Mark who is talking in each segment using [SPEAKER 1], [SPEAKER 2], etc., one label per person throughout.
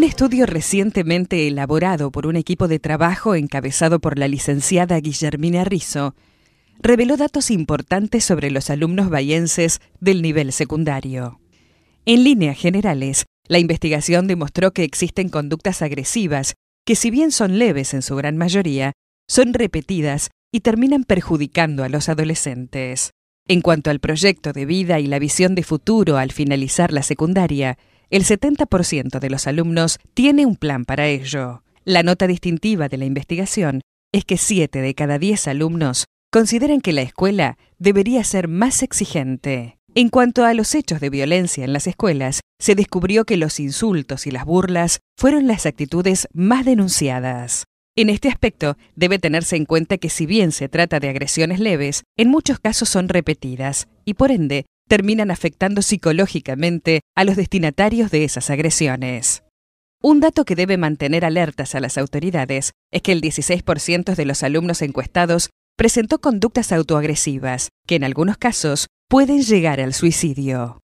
[SPEAKER 1] Un estudio recientemente elaborado por un equipo de trabajo encabezado por la licenciada Guillermina Rizzo reveló datos importantes sobre los alumnos bayenses del nivel secundario. En líneas generales, la investigación demostró que existen conductas agresivas que si bien son leves en su gran mayoría, son repetidas y terminan perjudicando a los adolescentes. En cuanto al proyecto de vida y la visión de futuro al finalizar la secundaria, el 70% de los alumnos tiene un plan para ello. La nota distintiva de la investigación es que 7 de cada 10 alumnos consideran que la escuela debería ser más exigente. En cuanto a los hechos de violencia en las escuelas, se descubrió que los insultos y las burlas fueron las actitudes más denunciadas. En este aspecto, debe tenerse en cuenta que si bien se trata de agresiones leves, en muchos casos son repetidas y por ende terminan afectando psicológicamente a los destinatarios de esas agresiones. Un dato que debe mantener alertas a las autoridades es que el 16% de los alumnos encuestados presentó conductas autoagresivas, que en algunos casos pueden llegar al suicidio.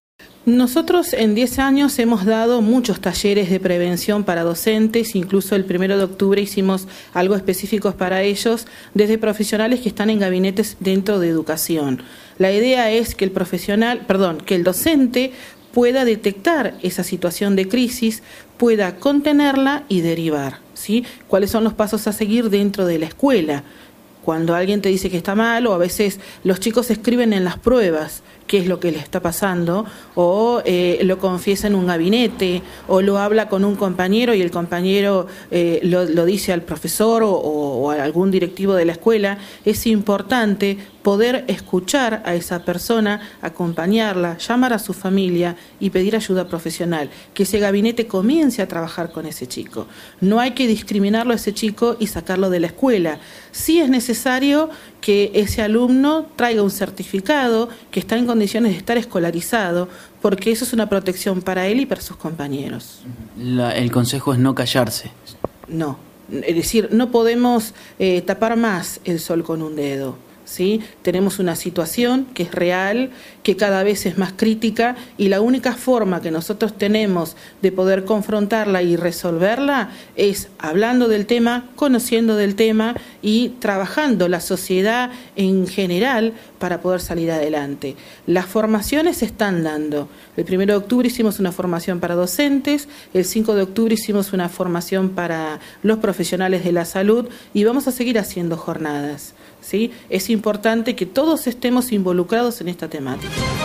[SPEAKER 2] Nosotros en 10 años hemos dado muchos talleres de prevención para docentes, incluso el primero de octubre hicimos algo específico para ellos, desde profesionales que están en gabinetes dentro de educación. La idea es que el profesional, perdón, que el docente pueda detectar esa situación de crisis, pueda contenerla y derivar, ¿sí? ¿Cuáles son los pasos a seguir dentro de la escuela? cuando alguien te dice que está mal o a veces los chicos escriben en las pruebas qué es lo que le está pasando o eh, lo confiesa en un gabinete o lo habla con un compañero y el compañero eh, lo, dice al profesor o, a algún directivo de la escuela, es importante poder escuchar a esa persona, acompañarla, llamar a su familia y pedir ayuda profesional, que ese gabinete comience a trabajar con ese chico. No hay que discriminarlo a ese chico y sacarlo de la escuela. Sí es necesario necesario que ese alumno traiga un certificado que está en condiciones de estar escolarizado, porque eso es una protección para él y para sus compañeros. el consejo es no callarse. No, es decir, no podemos eh, tapar más el sol con un dedo tenemos una situación que es real, que cada vez es más crítica y la única forma que nosotros tenemos de poder confrontarla y resolverla es hablando del tema, conociendo del tema y trabajando la sociedad en general para poder salir adelante. Las formaciones se están dando. El 1 de octubre hicimos una formación para docentes, el 5 de octubre hicimos una formación para los profesionales de la salud y vamos a seguir haciendo jornadas. ¿sí? Es importante que todos estemos involucrados en esta temática.